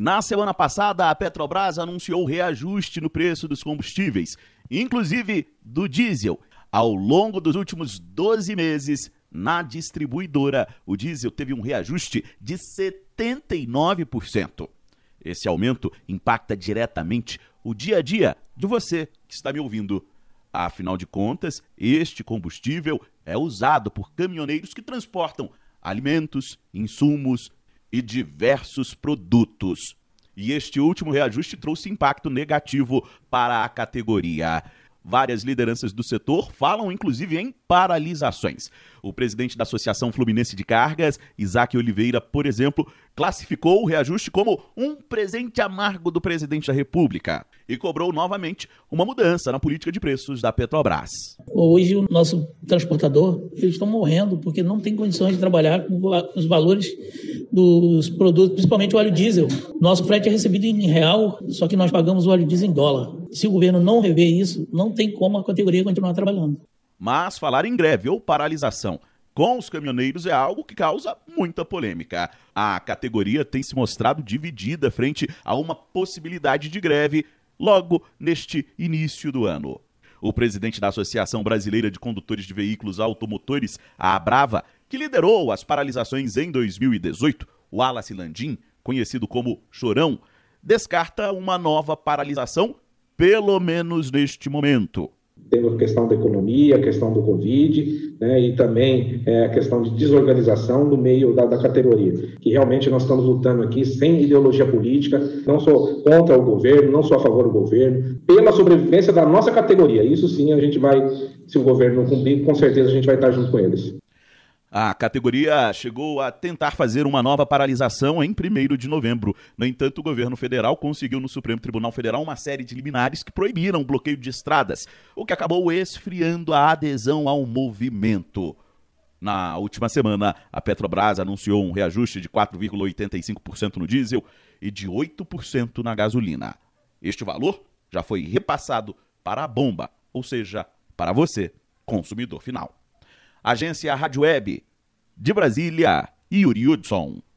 Na semana passada, a Petrobras anunciou reajuste no preço dos combustíveis, inclusive do diesel. Ao longo dos últimos 12 meses, na distribuidora, o diesel teve um reajuste de 79%. Esse aumento impacta diretamente o dia a dia de você que está me ouvindo. Afinal de contas, este combustível é usado por caminhoneiros que transportam alimentos, insumos, e diversos produtos. E este último reajuste trouxe impacto negativo para a categoria. Várias lideranças do setor falam, inclusive, em paralisações. O presidente da Associação Fluminense de Cargas, Isaac Oliveira, por exemplo, classificou o reajuste como um presente amargo do presidente da República e cobrou novamente uma mudança na política de preços da Petrobras. Hoje o nosso transportador, eles estão morrendo porque não tem condições de trabalhar com os valores dos produtos, principalmente o óleo diesel. Nosso frete é recebido em real, só que nós pagamos o óleo diesel em dólar. Se o governo não rever isso, não tem como a categoria continuar trabalhando. Mas falar em greve ou paralisação com os caminhoneiros é algo que causa muita polêmica. A categoria tem se mostrado dividida frente a uma possibilidade de greve logo neste início do ano. O presidente da Associação Brasileira de Condutores de Veículos Automotores, a Abrava, que liderou as paralisações em 2018, o Wallace Landim, conhecido como Chorão, descarta uma nova paralisação, pelo menos neste momento. Temos a questão da economia, a questão do Covid, né, e também é, a questão de desorganização no meio da, da, categoria, que realmente nós estamos lutando aqui sem ideologia política, não sou contra o governo, não sou a favor do governo, pela sobrevivência da nossa categoria. Isso sim a gente vai, se o governo não cumprir, com certeza a gente vai estar junto com eles. A categoria chegou a tentar fazer uma nova paralisação em 1 de novembro. No entanto, o governo federal conseguiu no Supremo Tribunal Federal uma série de liminares que proibiram o bloqueio de estradas, o que acabou esfriando a adesão ao movimento. Na última semana, a Petrobras anunciou um reajuste de 4,85% no diesel e de 8% na gasolina. Este valor já foi repassado para a bomba, ou seja, para você, consumidor final. Agência Rádio Web. De Brasília, Yuri Hudson.